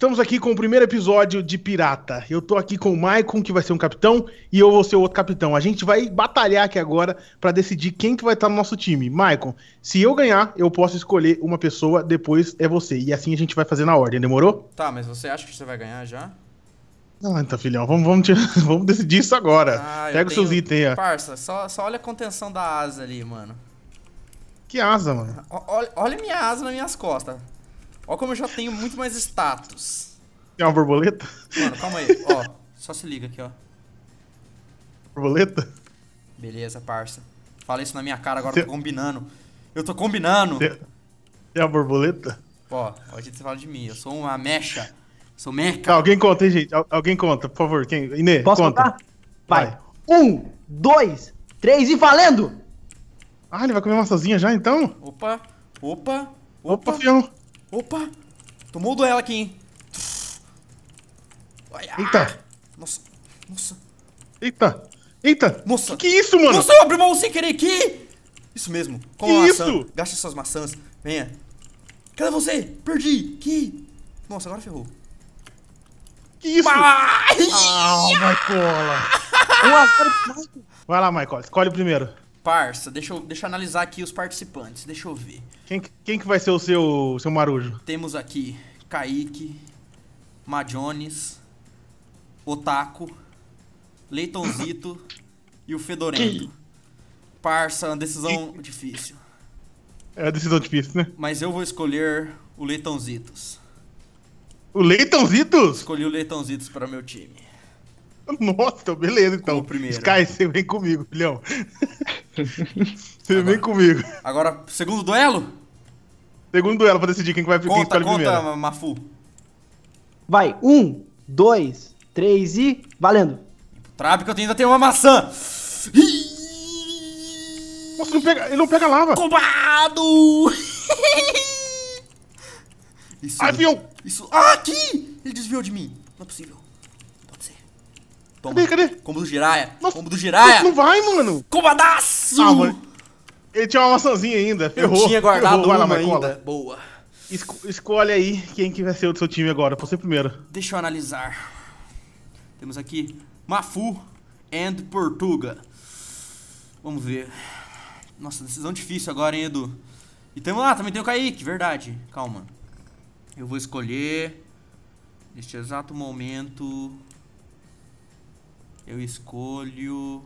Estamos aqui com o primeiro episódio de Pirata. Eu tô aqui com o Maicon, que vai ser um capitão, e eu vou ser o outro capitão. A gente vai batalhar aqui agora para decidir quem que vai estar tá no nosso time. Maicon, se eu ganhar, eu posso escolher uma pessoa, depois é você. E assim a gente vai fazer na ordem, demorou? Tá, mas você acha que você vai ganhar já? Não, ah, então, filhão, vamos, vamos, te... vamos decidir isso agora. Ah, Pega os tenho... seus itens aí, Parça, só, só olha a contenção da asa ali, mano. Que asa, mano? O, olha, olha minha asa nas minhas costas. Olha como eu já tenho muito mais status. Tem uma borboleta? Mano, calma aí. Ó, só se liga aqui, ó. Borboleta? Beleza, parça. Fala isso na minha cara agora, eu tô combinando. Eu tô combinando. Tem... a borboleta? Ó, hoje você fala de mim. Eu sou uma mecha. Sou mecha. Tá, alguém conta, hein, gente? alguém conta, por favor. Quem? Inê, Posso conta. Contar? Vai. vai. Um, dois, três e valendo! Ah, ele vai comer uma sozinha já, então? Opa, opa, opa. Opa, fião. Opa! Tomou o duelo aqui, hein? Eita! Nossa, nossa. Eita! Eita! Nossa! Que, que é isso, mano? Nossa, eu abri mão sem querer aqui! Isso mesmo. Com que maçã. isso? Gaste suas maçãs. Venha. Cadê você? Perdi. Que? Nossa, agora ferrou. Que isso? Ah, Michael! Vai lá, Michael. Escolhe o primeiro. Parça, deixa eu, deixa eu analisar aqui os participantes, deixa eu ver. Quem, quem que vai ser o seu, seu marujo? Temos aqui Kaique, Majones, Otaku, Leitonzito e o Fedorento. Parça, decisão que... difícil. É uma decisão difícil, né? Mas eu vou escolher o Leitonzitos. O Leitonzitos? Escolhi o Leitonzitos para meu time. Nossa, beleza então. Como primeiro. Sky, você vem comigo, filhão. Agora, vem comigo. Agora, segundo duelo? Segundo duelo pra decidir quem vai conta, escolhe conta, primeiro. Conta, Mafu. Vai, um, dois, três e... Valendo. Trabe que eu ainda tenho uma maçã. Nossa, não pega, ele não pega lava. Combado! Isso, Ai, Isso... Ah, aqui! Ele desviou de mim. Não é possível. Toma. Cadê, cadê? Combo do Jiraya. Nossa, combo do Jiraya. Não vai, mano. Combadaço! Ah, mano. Ele tinha uma maçãzinha ainda. Ferrou. Eu tinha guardado ferrou. uma ainda. Boa. Esco escolhe aí quem que vai ser o do seu time agora. Você primeiro. Deixa eu analisar. Temos aqui Mafu and Portuga. Vamos ver. Nossa, decisão difícil agora, hein, Edu? E temos lá, também tem o Kaique, verdade. Calma. Eu vou escolher... Neste exato momento... Eu escolho...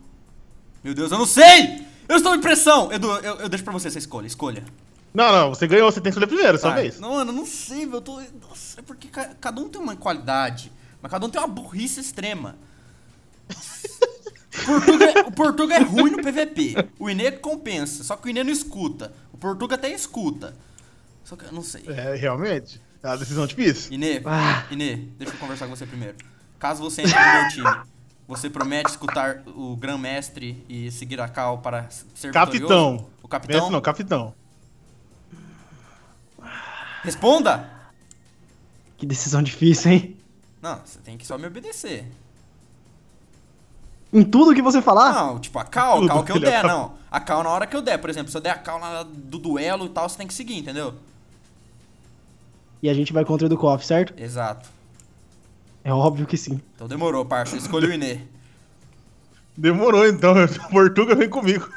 Meu Deus, eu não sei! Eu estou em pressão! Edu, eu, eu deixo pra você essa escolha, escolha. Não, não, você ganhou, você tem que escolher primeiro, só vez. Não, mano, não sei, eu tô... Nossa, é porque cada um tem uma qualidade, mas cada um tem uma burrice extrema. Portuga, o Portuga é ruim no PVP. O Inê compensa. Só que o Inê não escuta. O Portuga até escuta. Só que eu não sei. É, realmente. É uma decisão difícil. Inê, ah. Inê, deixa eu conversar com você primeiro. Caso você entre no meu time, você promete escutar o Gran mestre e seguir a Cal para ser Capitão. Vitorioso? O capitão? Mestre não, capitão. Responda! Que decisão difícil, hein? Não, você tem que só me obedecer. Em tudo que você falar? Não, tipo, a Cal, a Cal que eu der, não. A Cal na hora que eu der, por exemplo, se eu der a Cal na do duelo e tal, você tem que seguir, entendeu? E a gente vai contra o do Coff, certo? Exato. É óbvio que sim. Então demorou, parça. Escolha o Inê. Demorou então. Portuga vem comigo.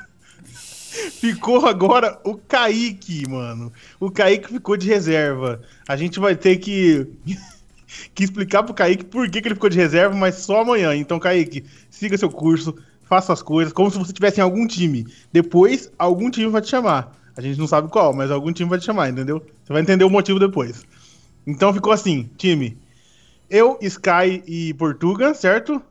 Ficou agora o Kaique, mano. O Kaique ficou de reserva. A gente vai ter que, que explicar pro Kaique por que, que ele ficou de reserva, mas só amanhã. Então, Kaique, siga seu curso, faça as coisas, como se você tivesse em algum time. Depois, algum time vai te chamar. A gente não sabe qual, mas algum time vai te chamar, entendeu? Você vai entender o motivo depois. Então ficou assim, time, eu, Sky e Portuga, certo?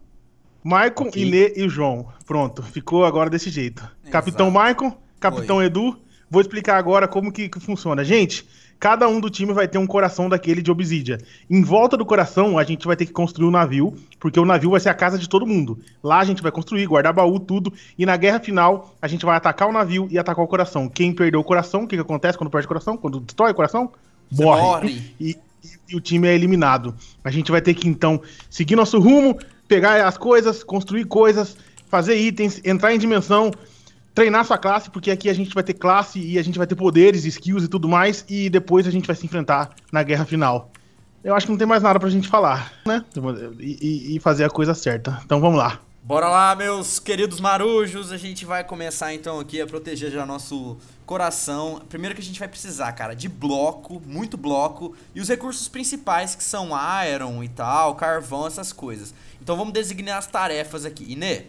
Maicon, okay. Inê e João. Pronto, ficou agora desse jeito. Exato. Capitão Maicon, Capitão Oi. Edu. Vou explicar agora como que, que funciona. Gente, cada um do time vai ter um coração daquele de obsidia. Em volta do coração, a gente vai ter que construir um navio, porque o navio vai ser a casa de todo mundo. Lá a gente vai construir, guardar baú, tudo. E na guerra final, a gente vai atacar o navio e atacar o coração. Quem perdeu o coração, o que, que acontece quando perde o coração? Quando destrói o coração? Morre. morre. E, e o time é eliminado. A gente vai ter que, então, seguir nosso rumo, pegar as coisas, construir coisas, fazer itens, entrar em dimensão, treinar sua classe, porque aqui a gente vai ter classe e a gente vai ter poderes, skills e tudo mais, e depois a gente vai se enfrentar na guerra final. Eu acho que não tem mais nada pra gente falar, né? E, e fazer a coisa certa. Então vamos lá. Bora lá, meus queridos marujos. A gente vai começar então aqui a proteger já nosso coração. Primeiro que a gente vai precisar, cara, de bloco, muito bloco, e os recursos principais que são iron e tal, carvão, essas coisas. Então vamos designar as tarefas aqui. Inê,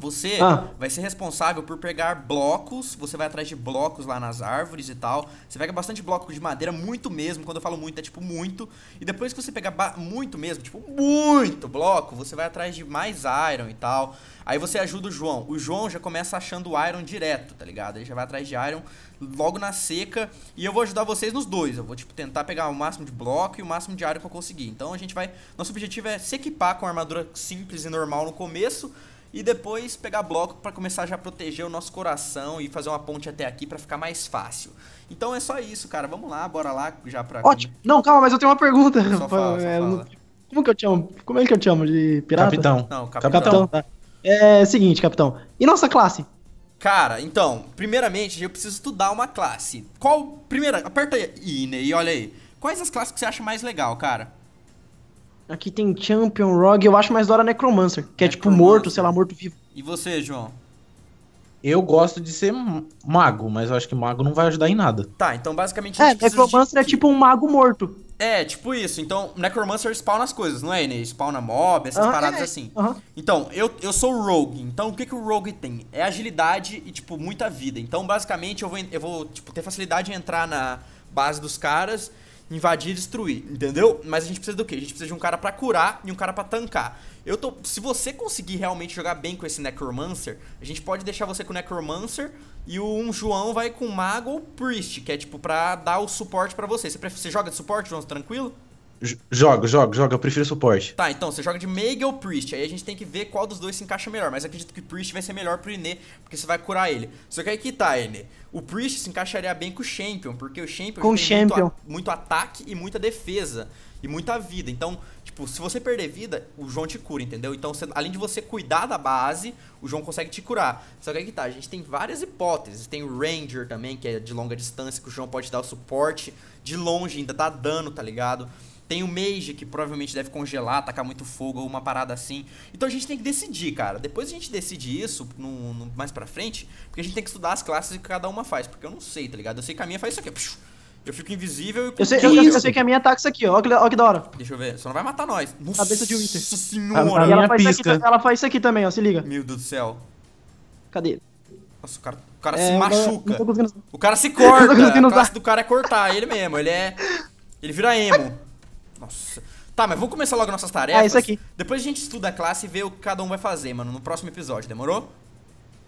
você ah. vai ser responsável por pegar blocos, você vai atrás de blocos lá nas árvores e tal. Você pega bastante bloco de madeira, muito mesmo. Quando eu falo muito, é tipo muito. E depois que você pegar muito mesmo, tipo muito bloco, você vai atrás de mais iron e tal. Aí você ajuda o João. O João já começa achando iron direto, tá ligado? Ele já vai atrás de iron logo na seca. E eu vou ajudar vocês nos dois. Eu vou, tipo, tentar pegar o máximo de bloco e o máximo de iron que eu conseguir. Então a gente vai. Nosso objetivo é se equipar com armadura simples e normal no começo e depois pegar bloco para começar já a proteger o nosso coração e fazer uma ponte até aqui para ficar mais fácil. Então é só isso, cara. Vamos lá, bora lá já pra. Ótimo. Não, calma, mas eu tenho uma pergunta. Só fala, é, só fala. Como que eu te chamo? Como é que eu te chamo? De pirata? Capitão. Não, capitão. capitão. Tá. É, é seguinte, capitão. E nossa classe? Cara, então, primeiramente eu preciso estudar uma classe. Qual. Primeira, aperta I, né? E olha aí. Quais as classes que você acha mais legal, cara? Aqui tem Champion, Rogue, eu acho mais da hora Necromancer, que Necromancer. é tipo morto, sei lá, morto vivo. E você, João? Eu gosto de ser mago, mas eu acho que mago não vai ajudar em nada. Tá, então basicamente. É, Necromancer é de... é tipo um mago morto. É, tipo isso. Então, Necromancer spawna as coisas, não é, Inês? Spawna mob, essas paradas é. assim. Então, eu, eu sou rogue. Então, o que, que o rogue tem? É agilidade e, tipo, muita vida. Então, basicamente, eu vou, eu vou tipo, ter facilidade em entrar na base dos caras invadir e destruir, entendeu? Mas a gente precisa do quê? A gente precisa de um cara para curar e um cara para tancar. Eu tô, se você conseguir realmente jogar bem com esse Necromancer, a gente pode deixar você com o Necromancer e o um João vai com o Mago ou Priest, que é tipo pra dar o suporte para você. você. Você joga de suporte, João, tranquilo? Jogo, jogo, jogo. Eu prefiro suporte. Tá, então você joga de Mage ou Priest. Aí a gente tem que ver qual dos dois se encaixa melhor. Mas acredito que Priest vai ser melhor pro Inê, porque você vai curar ele. Só que aí que tá, Inê. O Priest se encaixaria bem com o Champion, porque o Champion com tem Champion. Muito, muito ataque e muita defesa. E muita vida. Então, tipo, se você perder vida, o João te cura, entendeu? Então, você, além de você cuidar da base, o João consegue te curar. Só que aí que tá, a gente tem várias hipóteses. Tem o Ranger também, que é de longa distância, que o João pode dar o suporte de longe, ainda dá tá dano, tá ligado? Tem o Mage, que provavelmente deve congelar, atacar muito fogo ou uma parada assim. Então a gente tem que decidir, cara. Depois a gente decide isso no, no, mais pra frente, porque a gente tem que estudar as classes que cada uma faz. Porque eu não sei, tá ligado? Eu sei que a minha faz isso aqui. Eu fico invisível e... Eu sei, eu, eu sei que a minha ataca isso aqui, ó. Olha que da hora. Deixa eu ver. Só não vai matar nós. Nossa Cabeça de Winter. Nossa senhora. A, a minha ela, faz pisca. Aqui, ela faz isso aqui também, ó. Se liga. Meu Deus do céu. Cadê? Nossa, o cara, o cara é, se machuca. Conseguindo... O cara se corta. O classe do cara é cortar ele mesmo. Ele é. Ele vira emo. Nossa. Tá, mas vamos começar logo nossas é, tarefas. É isso aqui. Depois a gente estuda a classe e vê o que cada um vai fazer, mano, no próximo episódio, demorou?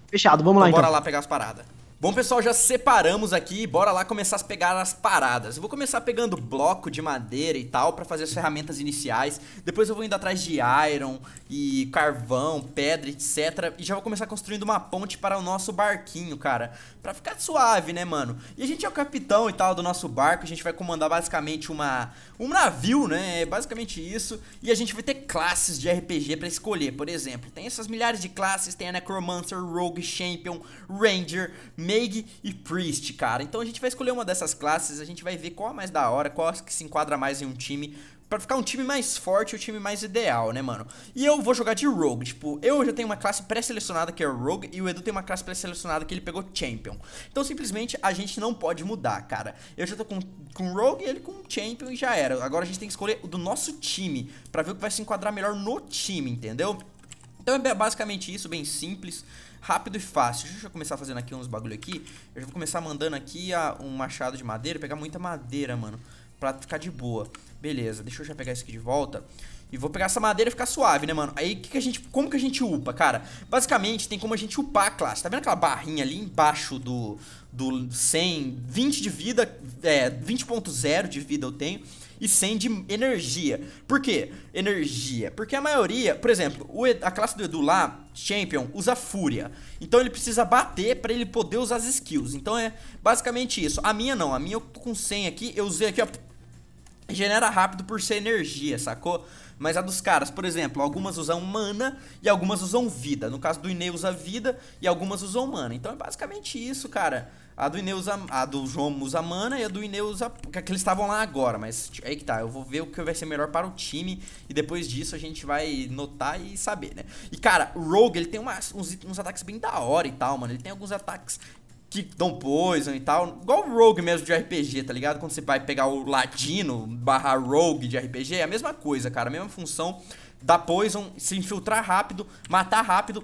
Fechado, vamos então lá bora então. Bora lá pegar as paradas. Bom pessoal, já separamos aqui e bora lá começar a pegar as paradas. Eu vou começar pegando bloco de madeira e tal para fazer as ferramentas iniciais. Depois eu vou indo atrás de iron e carvão, pedra, etc. E já vou começar construindo uma ponte para o nosso barquinho, cara. Pra ficar suave, né, mano? E a gente é o capitão e tal do nosso barco. A gente vai comandar basicamente uma, um navio, né? É basicamente isso. E a gente vai ter classes de RPG para escolher. Por exemplo, tem essas milhares de classes. Tem a Necromancer, Rogue, Champion, Ranger, Mage e Priest, cara. Então a gente vai escolher uma dessas classes, a gente vai ver qual é mais da hora, qual é que se enquadra mais em um time para ficar um time mais forte, o time mais ideal, né, mano? E eu vou jogar de Rogue, tipo, eu já tenho uma classe pré-selecionada que é Rogue e o Edu tem uma classe pré-selecionada que ele pegou Champion. Então, simplesmente, a gente não pode mudar, cara. Eu já tô com, com Rogue e ele com Champion e já era. Agora a gente tem que escolher o do nosso time, para ver o que vai se enquadrar melhor no time, entendeu? Então é basicamente isso, bem simples rápido e fácil. Deixa eu começar fazendo aqui uns bagulho aqui. Eu já vou começar mandando aqui a, um machado de madeira, pegar muita madeira, mano, pra ficar de boa. Beleza, deixa eu já pegar isso aqui de volta. E vou pegar essa madeira e ficar suave, né, mano? Aí, que que a gente, como que a gente upa, cara? Basicamente, tem como a gente upar a classe. Tá vendo aquela barrinha ali embaixo do, do 100, 20 de vida, é, 20.0 de vida eu tenho e 100 de energia. Por quê? Energia. Porque a maioria, por exemplo, a classe do Edu lá, Champion, usa Fúria. Então ele precisa bater para ele poder usar as skills. Então é basicamente isso. A minha não, a minha eu tô com 100 aqui, eu usei aqui, ó. Genera rápido por ser energia, sacou? Mas a dos caras, por exemplo, algumas usam mana e algumas usam vida. No caso do Inê usa vida e algumas usam mana. Então é basicamente isso, cara. A do Inê usa. A do João usa mana e a do Inê usa. Porque eles estavam lá agora, mas aí que tá. Eu vou ver o que vai ser melhor para o time. E depois disso a gente vai notar e saber, né? E cara, o Rogue, ele tem uns, uns ataques bem da hora e tal, mano. Ele tem alguns ataques que dão poison e tal. Igual o rogue mesmo de RPG, tá ligado? Quando você vai pegar o ladino barra rogue de RPG, é a mesma coisa, cara. A mesma função. da poison, se infiltrar rápido, matar rápido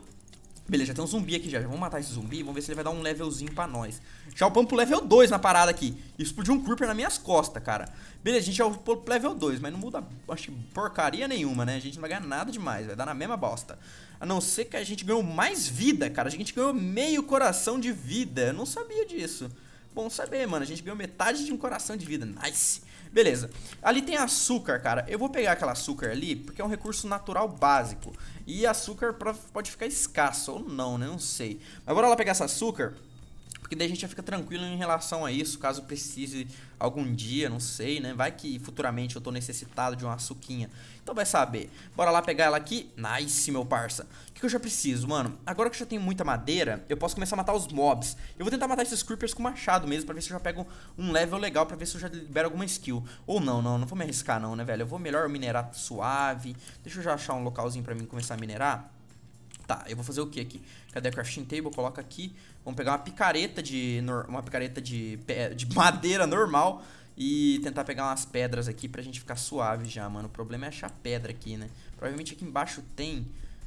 Beleza, já tem um zumbi aqui já. já. Vamos matar esse zumbi. Vamos ver se ele vai dar um levelzinho pra nós. Já upamos pro level 2 na parada aqui. Explodiu um creeper nas minhas costas, cara. Beleza, a gente já upou pro level 2, mas não muda, acho porcaria nenhuma, né? A gente não vai ganhar nada demais, vai dar na mesma bosta. A não ser que a gente ganhou mais vida, cara. A gente ganhou meio coração de vida. Eu não sabia disso. Bom saber, mano. A gente ganhou metade de um coração de vida. Nice. Beleza. Ali tem açúcar, cara. Eu vou pegar aquela açúcar ali, porque é um recurso natural básico. E açúcar pode ficar escasso, ou não, né? Não sei. Mas bora lá pegar essa açúcar porque daí a gente já fica tranquilo em relação a isso, caso precise algum dia, não sei, né? Vai que futuramente eu tô necessitado de uma suquinha. Então vai saber. Bora lá pegar ela aqui. Nice, meu parça. O que, que eu já preciso, mano? Agora que eu já tenho muita madeira, eu posso começar a matar os mobs. Eu vou tentar matar esses creepers com machado mesmo, pra ver se eu já pego um level legal, pra ver se eu já libero alguma skill. Ou não, não, não vou me arriscar não, né, velho? Eu vou melhor minerar suave. Deixa eu já achar um localzinho pra mim começar a minerar. Tá, eu vou fazer o que aqui? Cadê a crafting table? Coloca aqui. Vamos pegar uma picareta de uma picareta de, de madeira normal e tentar pegar umas pedras aqui pra gente ficar suave já, mano. O problema é achar pedra aqui, né? Provavelmente aqui embaixo tem...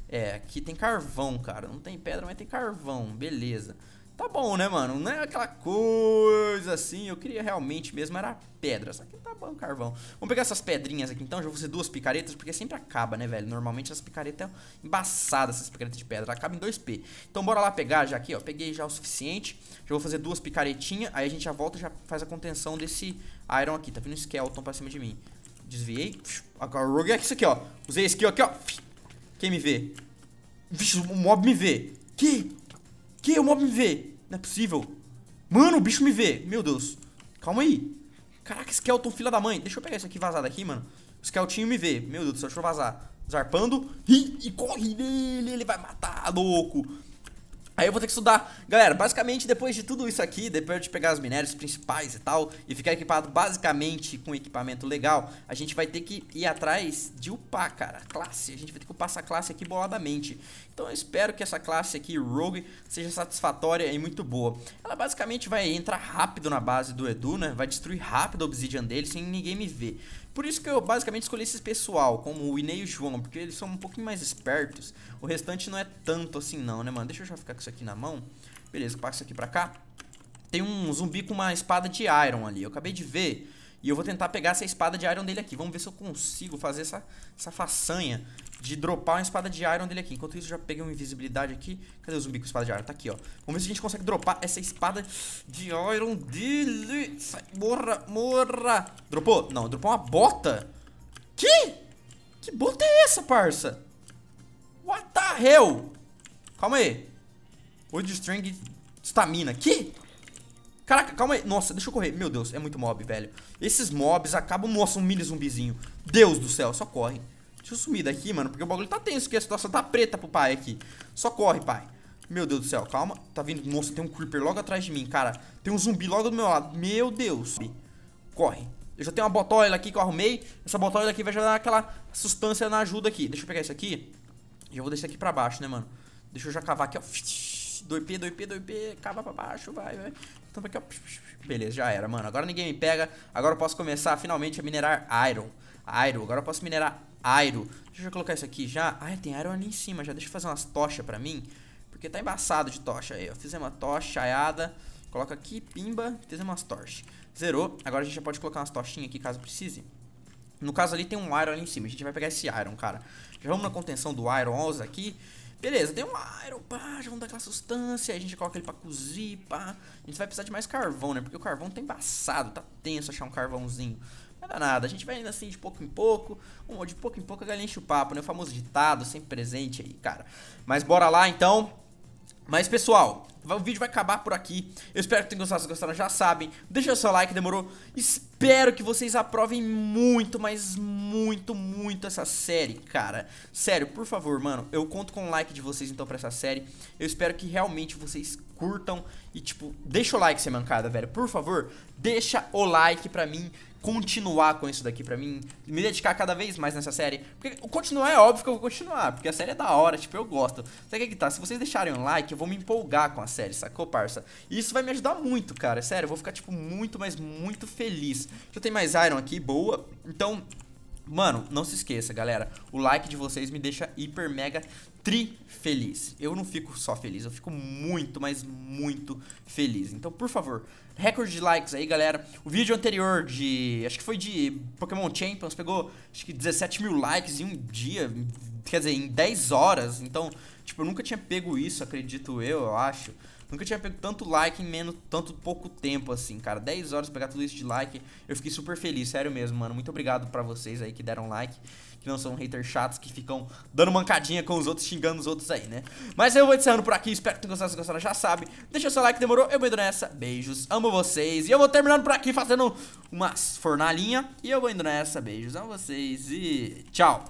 É, aqui tem carvão, cara. Não tem pedra, mas tem carvão. Beleza tá bom, né, mano? Não é aquela coisa assim. Eu queria realmente mesmo era pedra. Só que tá bom, carvão. Vamos pegar essas pedrinhas aqui então. Já vou fazer duas picaretas, porque sempre acaba, né, velho? Normalmente as picaretas é embaçadas, essas picaretas de pedra. Acaba em 2P. Então bora lá pegar já aqui, ó. Peguei já o suficiente. Já vou fazer duas picaretinhas. Aí a gente já volta e já faz a contenção desse iron aqui. Tá vindo um skeleton pra cima de mim. Desviei. Agora rogue é isso aqui, ó. Usei skill aqui, ó. Quem me vê? Vixe, o mob me vê. Que? Que o mob me vê? Não é possível. Mano, o bicho me vê. Meu Deus. Calma aí. Caraca, Skeleton, filha da mãe. Deixa eu pegar isso aqui vazado aqui, mano. O Skeletinho me vê. Meu Deus do céu, deixa eu vazar. Zarpando. Ih, e corre nele. Ele vai matar, louco. Aí eu vou ter que estudar. Galera, basicamente depois de tudo isso aqui, depois de pegar os minérios principais e tal, e ficar equipado basicamente com equipamento legal, a gente vai ter que ir atrás de upar, cara. Classe, a gente vai ter que upar essa classe aqui boladamente. Então eu espero que essa classe aqui, Rogue, seja satisfatória e muito boa. Ela basicamente vai entrar rápido na base do Edu, né? Vai destruir rápido a obsidian dele sem ninguém me ver. Por isso que eu basicamente escolhi esse pessoal, como o Inei e o João, porque eles são um pouquinho mais espertos. O restante não é tanto assim não, né, mano? Deixa eu já ficar com isso aqui na mão. Beleza, passa isso aqui pra cá. Tem um zumbi com uma espada de iron ali. Eu acabei de ver e eu vou tentar pegar essa espada de Iron dele aqui. Vamos ver se eu consigo fazer essa, essa façanha de dropar uma espada de Iron dele aqui. Enquanto isso, já peguei uma invisibilidade aqui. Cadê o zumbi com espada de Iron? Tá aqui, ó. Vamos ver se a gente consegue dropar essa espada de Iron dele. Sai, morra, morra. Dropou? Não, dropou uma bota. Que? Que bota é essa, parça? What the hell? Calma aí. Wood de string stamina. Que? Caraca, calma aí. Nossa, deixa eu correr. Meu Deus, é muito mob, velho. Esses mobs acabam... Nossa, um mini zumbizinho. Deus do céu, só corre. Deixa eu sumir daqui, mano, porque o bagulho tá tenso que A situação tá preta pro pai aqui. Só corre, pai. Meu Deus do céu, calma. Tá vindo... Nossa, tem um creeper logo atrás de mim, cara. Tem um zumbi logo do meu lado. Meu Deus. Corre. Eu já tenho uma botola aqui que eu arrumei. Essa botola aqui vai já dar aquela sustância na ajuda aqui. Deixa eu pegar isso aqui. Já vou deixar aqui pra baixo, né, mano? Deixa eu já cavar aqui, ó do IP, do IP, do IP, cava pra baixo, vai, vai. Então aqui, ó. Beleza, já era, mano. Agora ninguém me pega. Agora eu posso começar finalmente a minerar iron. Iron. Agora eu posso minerar iron. Deixa eu colocar isso aqui já. Ah, tem iron ali em cima já. Deixa eu fazer umas tochas pra mim. Porque tá embaçado de tocha aí. Eu fiz uma tocha aiada. Coloca aqui, pimba, fizemos umas tochas. Zerou. Agora a gente já pode colocar umas tochinhas aqui caso precise. No caso ali tem um iron ali em cima. A gente vai pegar esse iron, cara. Já vamos na contenção do iron 11 aqui. Beleza, tem um iron, pá, já vamos dar aquela sustância, a gente coloca ele pra cozir, pá. A gente vai precisar de mais carvão, né? Porque o carvão tá embaçado, tá tenso achar um carvãozinho. Não é dá nada, a gente vai indo assim de pouco em pouco, um, de pouco em pouco a galinha enche o papo, né? O famoso ditado, sempre presente aí, cara. Mas bora lá então. Mas pessoal, o vídeo vai acabar por aqui. Eu espero que tenham gostado. Se gostaram, já sabem. Deixa o seu like, demorou? Espero que vocês aprovem muito, mas muito, muito essa série, cara. Sério, por favor, mano. Eu conto com o like de vocês, então, pra essa série. Eu espero que realmente vocês curtam. E, tipo, deixa o like, ser mancada, velho. Por favor, deixa o like pra mim continuar com isso daqui pra mim, me dedicar cada vez mais nessa série. Porque continuar é óbvio que eu vou continuar, porque a série é da hora, tipo, eu gosto. Sabe o é que, tá? Se vocês deixarem um like, eu vou me empolgar com a série, sacou, parça? E isso vai me ajudar muito, cara. Sério, eu vou ficar, tipo, muito, mas muito feliz. eu tenho mais Iron aqui, boa. Então, Mano, não se esqueça, galera. O like de vocês me deixa hiper mega tri feliz. Eu não fico só feliz, eu fico muito, mas muito feliz. Então, por favor, recorde de likes aí, galera. O vídeo anterior de. Acho que foi de Pokémon Champions, pegou acho que 17 mil likes em um dia, quer dizer, em 10 horas. Então, tipo, eu nunca tinha pego isso, acredito eu, eu acho. Nunca tinha pego tanto like em menos, tanto pouco tempo assim, cara. 10 horas pegar tudo isso de like. Eu fiquei super feliz, sério mesmo, mano. Muito obrigado pra vocês aí que deram like. Que não são haters chatos que ficam dando mancadinha com os outros, xingando os outros aí, né? Mas eu vou encerrando por aqui. Espero que tenham gostado. Se gostaram, já sabe. Deixa o seu like, demorou? Eu vou indo nessa. Beijos, amo vocês. E eu vou terminando por aqui fazendo umas fornalinha E eu vou indo nessa. Beijos, amo vocês e tchau.